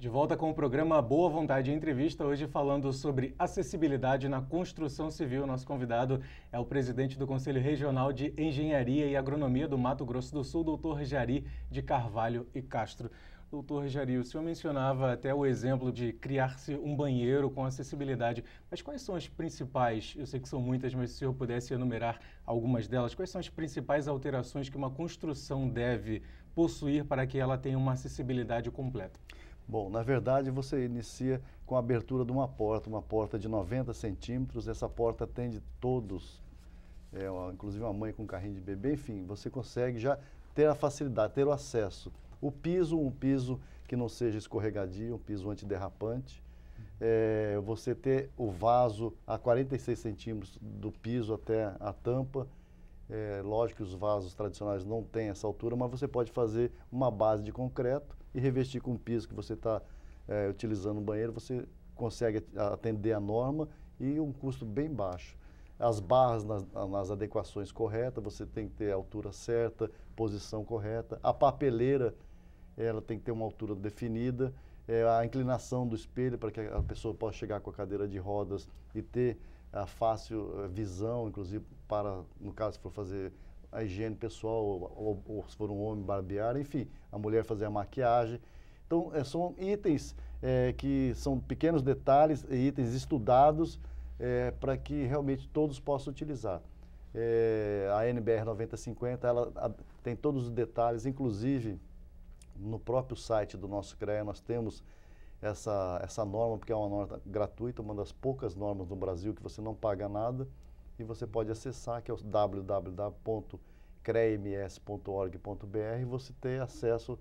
De volta com o programa Boa Vontade Entrevista, hoje falando sobre acessibilidade na construção civil. Nosso convidado é o presidente do Conselho Regional de Engenharia e Agronomia do Mato Grosso do Sul, doutor Jari de Carvalho e Castro. Doutor Jari, o senhor mencionava até o exemplo de criar-se um banheiro com acessibilidade, mas quais são as principais, eu sei que são muitas, mas se o senhor pudesse enumerar algumas delas, quais são as principais alterações que uma construção deve possuir para que ela tenha uma acessibilidade completa? Bom, na verdade você inicia com a abertura de uma porta, uma porta de 90 centímetros, essa porta atende todos, é, inclusive uma mãe com carrinho de bebê, enfim, você consegue já ter a facilidade, ter o acesso. O piso, um piso que não seja escorregadio, um piso antiderrapante, é, você ter o vaso a 46 centímetros do piso até a tampa, é, lógico que os vasos tradicionais não têm essa altura, mas você pode fazer uma base de concreto e revestir com o piso que você está é, utilizando no banheiro, você consegue atender a norma e um custo bem baixo. As barras nas, nas adequações corretas, você tem que ter a altura certa, posição correta. A papeleira, ela tem que ter uma altura definida. É, a inclinação do espelho para que a pessoa possa chegar com a cadeira de rodas e ter a fácil é, visão, inclusive para, no caso, se for fazer a higiene pessoal, ou, ou, se for um homem, barbear, enfim, a mulher fazer a maquiagem. Então, é, são itens é, que são pequenos detalhes, itens estudados é, para que realmente todos possam utilizar. a NBR 9050 ela a, tem todos os detalhes, inclusive no próprio site do nosso CREA nós temos essa, essa norma, porque é uma norma gratuita, uma das poucas normas no Brasil que você não paga nada e você pode acessar, que é o www.crems.org.br, você ter acesso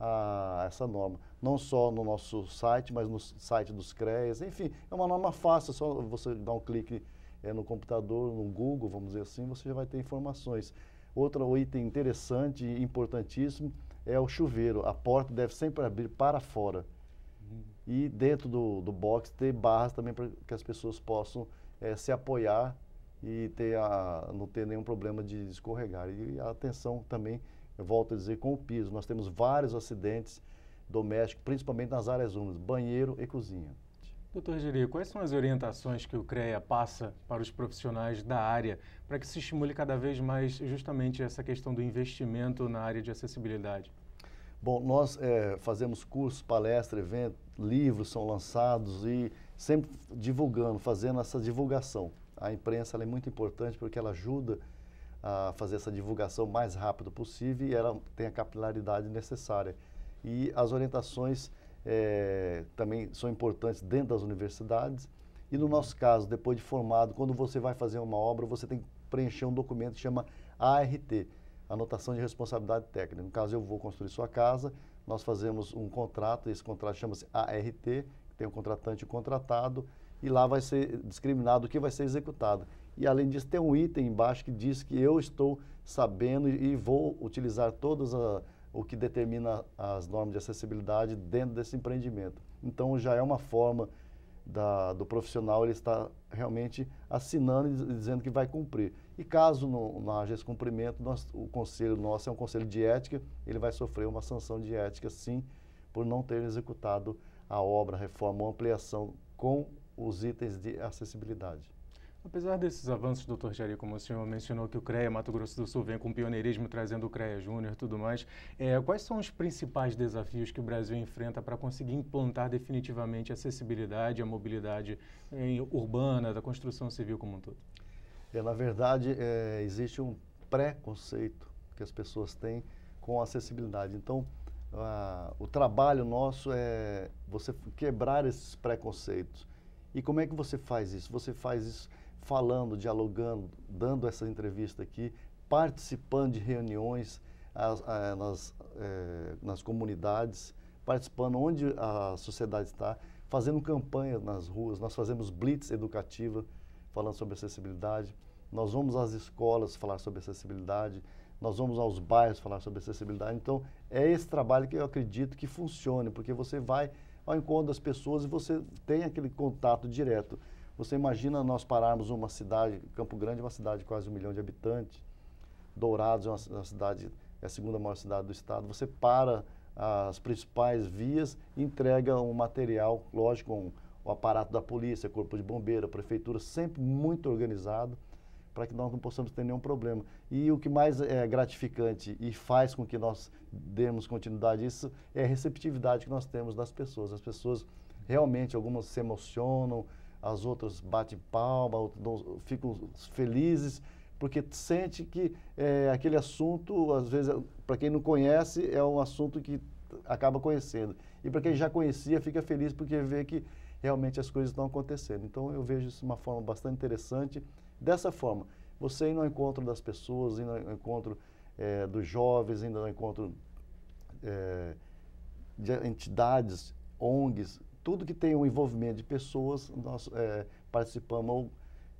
a essa norma. Não só no nosso site, mas no site dos CREAs. Enfim, é uma norma fácil, é só você dar um clique é, no computador, no Google, vamos dizer assim, você já vai ter informações. Outro item interessante e importantíssimo é o chuveiro. A porta deve sempre abrir para fora. Uhum. E dentro do, do box ter barras também para que as pessoas possam é, se apoiar e ter a, não ter nenhum problema de escorregar. E a atenção também, eu volto a dizer, com o piso. Nós temos vários acidentes domésticos, principalmente nas áreas úmidas, banheiro e cozinha. Doutor Giri, quais são as orientações que o CREA passa para os profissionais da área para que se estimule cada vez mais justamente essa questão do investimento na área de acessibilidade? Bom, nós é, fazemos cursos, palestras, eventos, livros são lançados e sempre divulgando, fazendo essa divulgação a imprensa é muito importante porque ela ajuda a fazer essa divulgação o mais rápido possível e ela tem a capilaridade necessária. E as orientações é, também são importantes dentro das universidades. E no nosso caso, depois de formado, quando você vai fazer uma obra, você tem que preencher um documento que chama ART, Anotação de Responsabilidade Técnica. No caso, eu vou construir sua casa, nós fazemos um contrato, esse contrato chama-se ART, tem o contratante e o contratado, e lá vai ser discriminado o que vai ser executado. E além disso, tem um item embaixo que diz que eu estou sabendo e vou utilizar todas a, o que determina as normas de acessibilidade dentro desse empreendimento. Então já é uma forma da, do profissional ele está realmente assinando e dizendo que vai cumprir. E caso não, não haja esse cumprimento, nós, o conselho nosso é um conselho de ética, ele vai sofrer uma sanção de ética, sim, por não ter executado a obra, a reforma ou ampliação com os itens de acessibilidade. Apesar desses avanços, doutor Jari, como o senhor mencionou que o CREA Mato Grosso do Sul vem com pioneirismo, trazendo o CREA Júnior e tudo mais, é, quais são os principais desafios que o Brasil enfrenta para conseguir implantar definitivamente a acessibilidade, a mobilidade é, em, urbana, da construção civil como um todo? É, na verdade, é, existe um preconceito que as pessoas têm com a acessibilidade. Então, a, o trabalho nosso é você quebrar esses preconceitos e como é que você faz isso? Você faz isso falando, dialogando, dando essa entrevista aqui, participando de reuniões as, eh, nas, eh, nas comunidades, participando onde a sociedade está, fazendo campanha nas ruas. Nós fazemos blitz educativa falando sobre acessibilidade. Nós vamos às escolas falar sobre acessibilidade. Nós vamos aos bairros falar sobre acessibilidade. Então, é esse trabalho que eu acredito que funcione, porque você vai ao encontro das pessoas e você tem aquele contato direto. Você imagina nós pararmos uma cidade, Campo Grande é uma cidade de quase um milhão de habitantes, Dourados é uma, uma cidade, é a segunda maior cidade do estado, você para as principais vias, entrega um material, lógico, um, o aparato da polícia, corpo de bombeiro, prefeitura, sempre muito organizado para que nós não possamos ter nenhum problema. E o que mais é gratificante e faz com que nós demos continuidade a isso é a receptividade que nós temos das pessoas. As pessoas realmente, algumas se emocionam, as outras batem palma, outras ficam felizes, porque sente que é, aquele assunto, às vezes, para quem não conhece, é um assunto que acaba conhecendo. E para quem já conhecia, fica feliz porque vê que realmente as coisas estão acontecendo. Então eu vejo isso de uma forma bastante interessante. Dessa forma, você indo ao encontro das pessoas, indo ao encontro é, dos jovens, indo ao encontro é, de entidades, ONGs, tudo que tem um envolvimento de pessoas, nós é, participamos ou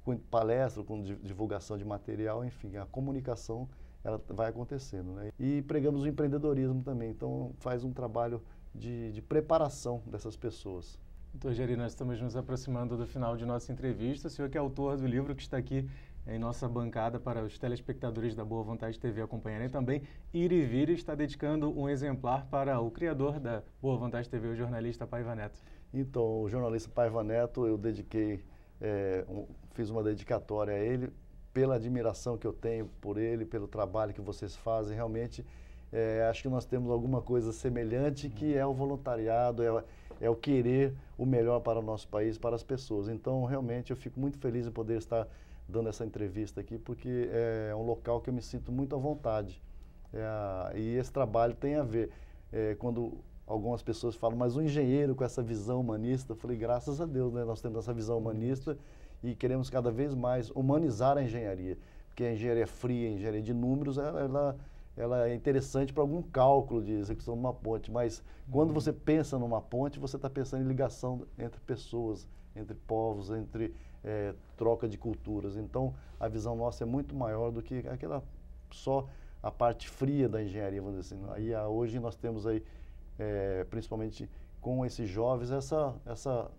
com palestra, com divulgação de material, enfim, a comunicação ela vai acontecendo. Né? E pregamos o empreendedorismo também, então faz um trabalho de, de preparação dessas pessoas. Doutor Geri, nós estamos nos aproximando do final de nossa entrevista. O senhor que é autor do livro que está aqui em nossa bancada para os telespectadores da Boa Vontade TV acompanharem também. Iri Irivira está dedicando um exemplar para o criador da Boa Vontade TV, o jornalista Paiva Neto. Então, o jornalista Paiva Neto, eu dediquei, é, um, fiz uma dedicatória a ele pela admiração que eu tenho por ele, pelo trabalho que vocês fazem. Realmente, é, acho que nós temos alguma coisa semelhante que uhum. é o voluntariado, é é o querer o melhor para o nosso país, para as pessoas. Então, realmente, eu fico muito feliz em poder estar dando essa entrevista aqui, porque é um local que eu me sinto muito à vontade. É, e esse trabalho tem a ver. É, quando algumas pessoas falam, mas um engenheiro com essa visão humanista, eu falei, graças a Deus, né, nós temos essa visão humanista e queremos cada vez mais humanizar a engenharia. Porque a engenharia é fria, a engenharia de números, ela, ela ela é interessante para algum cálculo de execução de uma ponte, mas quando você pensa numa ponte, você está pensando em ligação entre pessoas, entre povos, entre é, troca de culturas. Então, a visão nossa é muito maior do que aquela só a parte fria da engenharia, vamos dizer assim. Aí, hoje nós temos aí, é, principalmente com esses jovens, essa, essa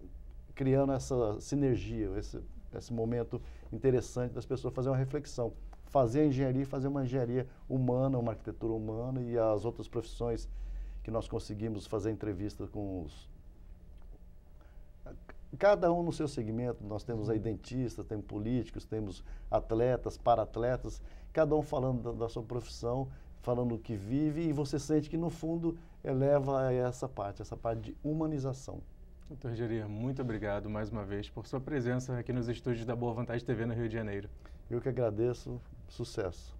criando essa sinergia, esse, esse momento interessante das pessoas fazer uma reflexão fazer a engenharia e fazer uma engenharia humana, uma arquitetura humana e as outras profissões que nós conseguimos fazer entrevista com os. Cada um no seu segmento, nós temos aí uhum. dentistas, temos políticos, temos atletas, para-atletas, cada um falando da, da sua profissão, falando o que vive e você sente que no fundo eleva a essa parte, essa parte de humanização. Doutor Gerir, muito obrigado mais uma vez por sua presença aqui nos estúdios da Boa Vontade TV no Rio de Janeiro. Eu que agradeço, Sucesso.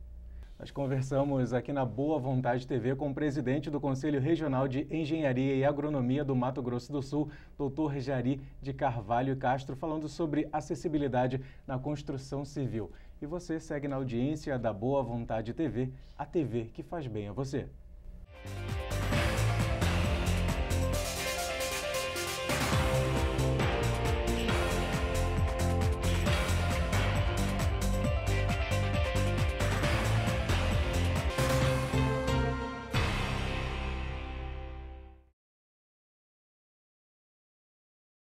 Nós conversamos aqui na Boa Vontade TV com o presidente do Conselho Regional de Engenharia e Agronomia do Mato Grosso do Sul, doutor Jari de Carvalho Castro, falando sobre acessibilidade na construção civil. E você segue na audiência da Boa Vontade TV, a TV que faz bem a você.